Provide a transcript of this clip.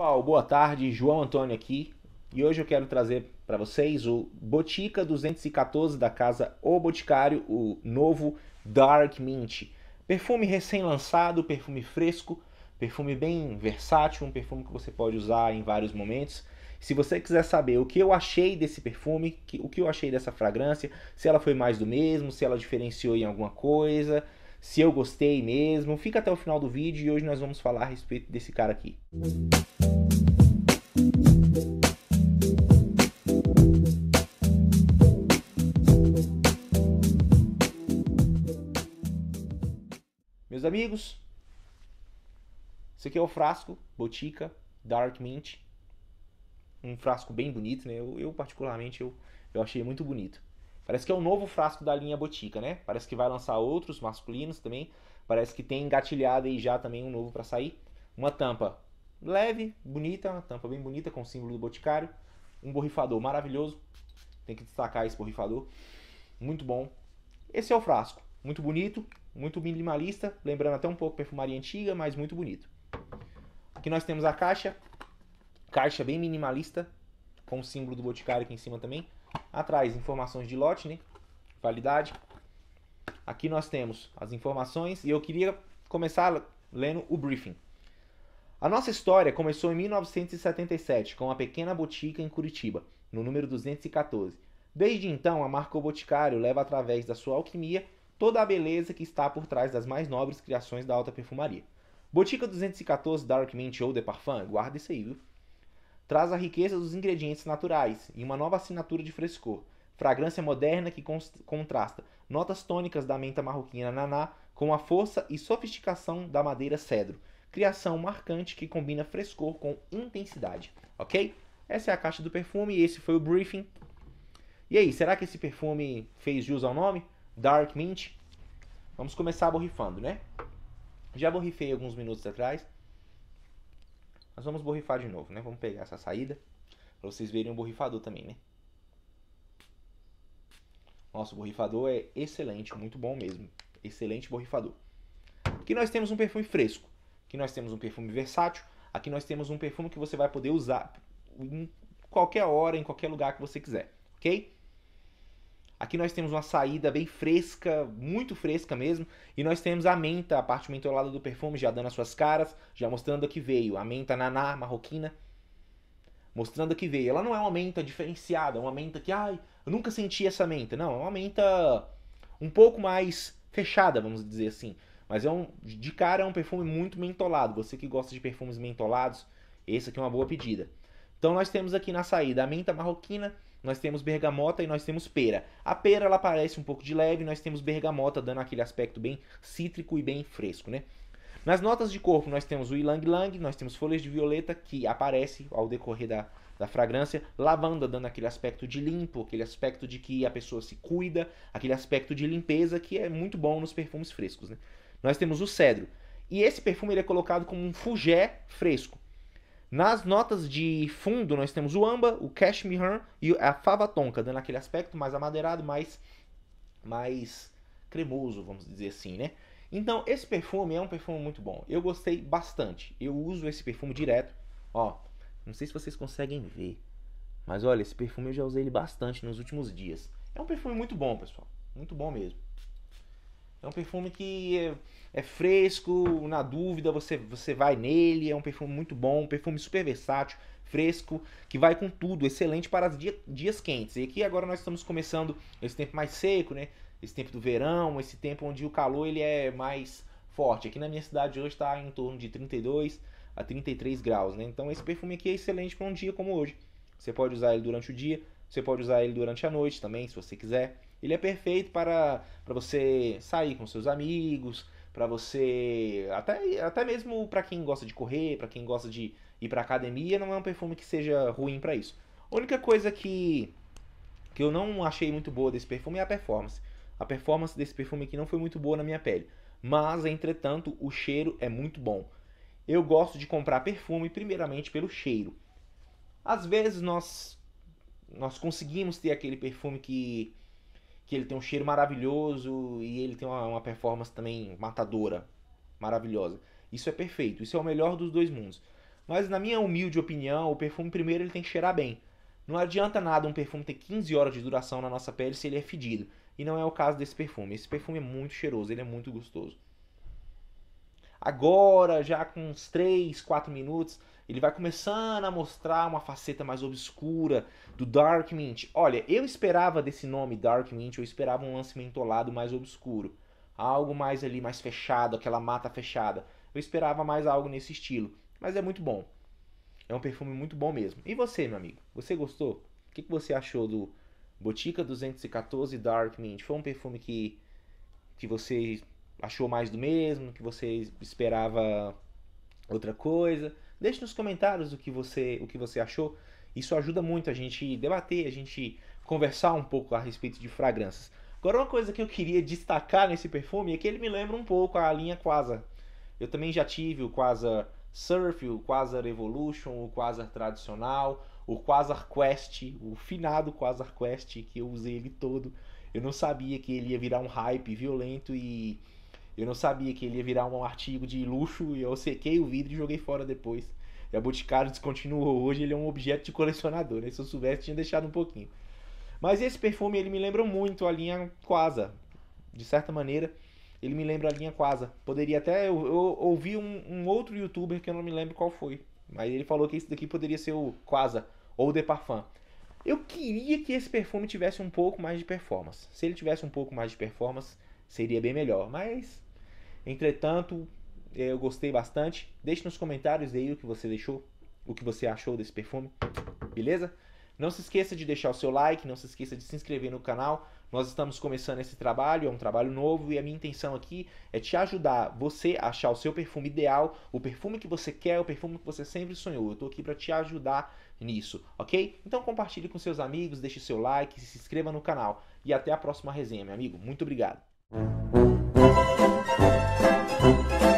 Pessoal, boa tarde, João Antônio aqui e hoje eu quero trazer para vocês o Botica 214 da casa O Boticário, o novo Dark Mint. Perfume recém-lançado, perfume fresco, perfume bem versátil, um perfume que você pode usar em vários momentos. Se você quiser saber o que eu achei desse perfume, o que eu achei dessa fragrância, se ela foi mais do mesmo, se ela diferenciou em alguma coisa, se eu gostei mesmo, fica até o final do vídeo e hoje nós vamos falar a respeito desse cara aqui. Música Meus amigos, esse aqui é o frasco Botica Dark Mint. Um frasco bem bonito, né? Eu, eu particularmente, eu, eu achei muito bonito. Parece que é um novo frasco da linha Botica, né? Parece que vai lançar outros masculinos também. Parece que tem engatilhado aí já também um novo para sair. Uma tampa leve, bonita, uma tampa bem bonita com o símbolo do Boticário. Um borrifador maravilhoso. Tem que destacar esse borrifador. Muito bom. Esse é o frasco. Muito bonito, muito minimalista, lembrando até um pouco perfumaria antiga, mas muito bonito. Aqui nós temos a caixa, caixa bem minimalista, com o símbolo do Boticário aqui em cima também. Atrás, informações de lote, né? validade. Aqui nós temos as informações e eu queria começar lendo o briefing. A nossa história começou em 1977 com uma pequena botica em Curitiba, no número 214. Desde então, a marca Boticário leva através da sua alquimia toda a beleza que está por trás das mais nobres criações da alta perfumaria. Botica 214 Dark Mint ou de Parfum, guarda isso aí, viu? Traz a riqueza dos ingredientes naturais e uma nova assinatura de frescor. Fragrância moderna que contrasta notas tônicas da menta marroquina naná com a força e sofisticação da madeira cedro. Criação marcante que combina frescor com intensidade, ok? Essa é a caixa do perfume e esse foi o briefing. E aí, será que esse perfume fez jus ao nome? Dark Mint. Vamos começar borrifando, né? Já borrifei alguns minutos atrás. Mas vamos borrifar de novo, né? Vamos pegar essa saída para vocês verem o borrifador também, né? Nosso borrifador é excelente, muito bom mesmo. Excelente borrifador. Aqui nós temos um perfume fresco. Aqui nós temos um perfume versátil. Aqui nós temos um perfume que você vai poder usar em qualquer hora, em qualquer lugar que você quiser, ok? Aqui nós temos uma saída bem fresca, muito fresca mesmo, e nós temos a menta, a parte mentolada do perfume já dando as suas caras, já mostrando a que veio. A menta naná marroquina, mostrando a que veio. Ela não é uma menta diferenciada, é uma menta que, ai, eu nunca senti essa menta. Não, é uma menta um pouco mais fechada, vamos dizer assim. Mas é um, de cara é um perfume muito mentolado. Você que gosta de perfumes mentolados, esse aqui é uma boa pedida. Então nós temos aqui na saída a menta marroquina, nós temos bergamota e nós temos pera. A pera ela parece um pouco de leve, nós temos bergamota dando aquele aspecto bem cítrico e bem fresco, né? Nas notas de corpo nós temos o ylang ylang, nós temos folhas de violeta que aparece ao decorrer da, da fragrância, lavanda dando aquele aspecto de limpo, aquele aspecto de que a pessoa se cuida, aquele aspecto de limpeza que é muito bom nos perfumes frescos, né? Nós temos o cedro. E esse perfume ele é colocado como um fugé fresco. Nas notas de fundo, nós temos o amba, o cashmere e a fava tonka, dando aquele aspecto mais amadeirado, mais, mais cremoso, vamos dizer assim, né? Então, esse perfume é um perfume muito bom. Eu gostei bastante. Eu uso esse perfume direto. Ó, não sei se vocês conseguem ver, mas olha, esse perfume eu já usei ele bastante nos últimos dias. É um perfume muito bom, pessoal. Muito bom mesmo. É um perfume que é, é, fresco, na dúvida você, você vai nele, é um perfume muito bom, um perfume super versátil, fresco, que vai com tudo, excelente para os dia, dias quentes. E aqui agora nós estamos começando esse tempo mais seco, né? Esse tempo do verão, esse tempo onde o calor ele é mais forte. Aqui na minha cidade hoje está em torno de 32 a 33 graus, né? Então esse perfume aqui é excelente para um dia como hoje. Você pode usar ele durante o dia, você pode usar ele durante a noite também, se você quiser. Ele é perfeito para, para você sair com seus amigos, para você até até mesmo para quem gosta de correr, para quem gosta de ir para academia, não é um perfume que seja ruim para isso. A única coisa que que eu não achei muito boa desse perfume é a performance. A performance desse perfume aqui não foi muito boa na minha pele, mas entretanto o cheiro é muito bom. Eu gosto de comprar perfume primeiramente pelo cheiro. Às vezes nós nós conseguimos ter aquele perfume que que ele tem um cheiro maravilhoso e ele tem uma, uma performance também matadora, maravilhosa. Isso é perfeito, isso é o melhor dos dois mundos. Mas na minha humilde opinião, o perfume primeiro ele tem que cheirar bem. Não adianta nada um perfume ter 15 horas de duração na nossa pele se ele é fedido. E não é o caso desse perfume. Esse perfume é muito cheiroso, ele é muito gostoso. Agora, já com uns 3, 4 minutos, ele vai começando a mostrar uma faceta mais obscura do Dark Mint. Olha, eu esperava desse nome Dark Mint, eu esperava um lance mentolado mais obscuro. Algo mais ali, mais fechado, aquela mata fechada. Eu esperava mais algo nesse estilo, mas é muito bom. É um perfume muito bom mesmo. E você, meu amigo? Você gostou? O que, que você achou do Botica 214 Dark Mint? Foi um perfume que, que você achou mais do mesmo, que você esperava outra coisa. Deixe nos comentários o que você, o que você achou. Isso ajuda muito a gente debater, a gente conversar um pouco a respeito de fragrâncias. Agora, uma coisa que eu queria destacar nesse perfume é que ele me lembra um pouco a linha Quasar. Eu também já tive o Quasar Surf, o Quasar Evolution, o Quasar Tradicional, o Quasar Quest, o finado Quasar Quest, que eu usei ele todo. Eu não sabia que ele ia virar um hype violento e eu não sabia que ele ia virar um artigo de luxo e eu sequei o vidro e joguei fora depois. E a Boticário descontinuou hoje, ele é um objeto de colecionador, né? Se eu soubesse, tinha deixado um pouquinho. Mas esse perfume, ele me lembra muito a linha Quasa. De certa maneira, ele me lembra a linha Quasa. Poderia até... Eu, eu ouvi um, um, outro youtuber que eu não me lembro qual foi. Mas ele falou que esse daqui poderia ser o Quasa ou o De Parfum. Eu queria que esse perfume tivesse um pouco mais de performance. Se ele tivesse um pouco mais de performance, seria bem melhor. Mas Entretanto, é, eu gostei bastante. Deixe nos comentários aí o que você deixou, o que você achou desse perfume, beleza? Não se esqueça de deixar o seu like, não se esqueça de se inscrever no canal. Nós estamos começando esse trabalho, é um trabalho novo e a minha intenção aqui é te ajudar você a achar o seu perfume ideal, o perfume que você quer, o perfume que você sempre sonhou. Eu tô aqui para te ajudar nisso, ok? Então compartilhe com seus amigos, deixe seu like, se inscreva no canal e até a próxima resenha, meu amigo. Muito obrigado. Música